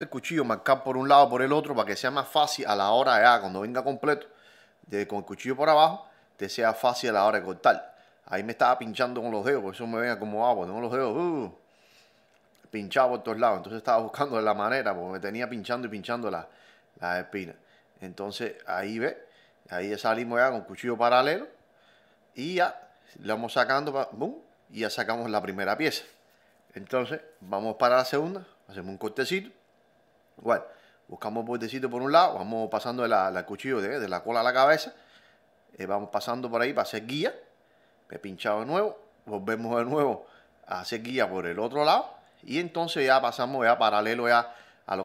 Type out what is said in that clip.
el cuchillo, marcar por un lado, por el otro, para que sea más fácil a la hora de ah, cuando venga completo, de, con el cuchillo por abajo, te sea fácil a la hora de cortar. Ahí me estaba pinchando con los dedos, por eso me venía como agua ah, tengo los dedos uh, pinchados por todos lados. Entonces estaba buscando la manera, porque me tenía pinchando y pinchando las la espinas. Entonces ahí ve, ahí salimos ya con cuchillo paralelo y ya lo vamos sacando, y ya sacamos la primera pieza. Entonces vamos para la segunda, hacemos un cortecito bueno, buscamos puertecito por un lado, vamos pasando el cuchillo de, la cola a la cabeza, eh, vamos pasando por ahí para hacer guía, me pinchado de nuevo, volvemos de nuevo a hacer guía por el otro lado y entonces ya pasamos ya paralelo ya